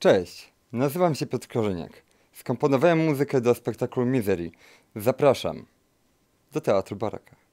Cześć, nazywam się Piotr Korzeniak. Skomponowałem muzykę do spektaklu Misery. Zapraszam do Teatru Baraka.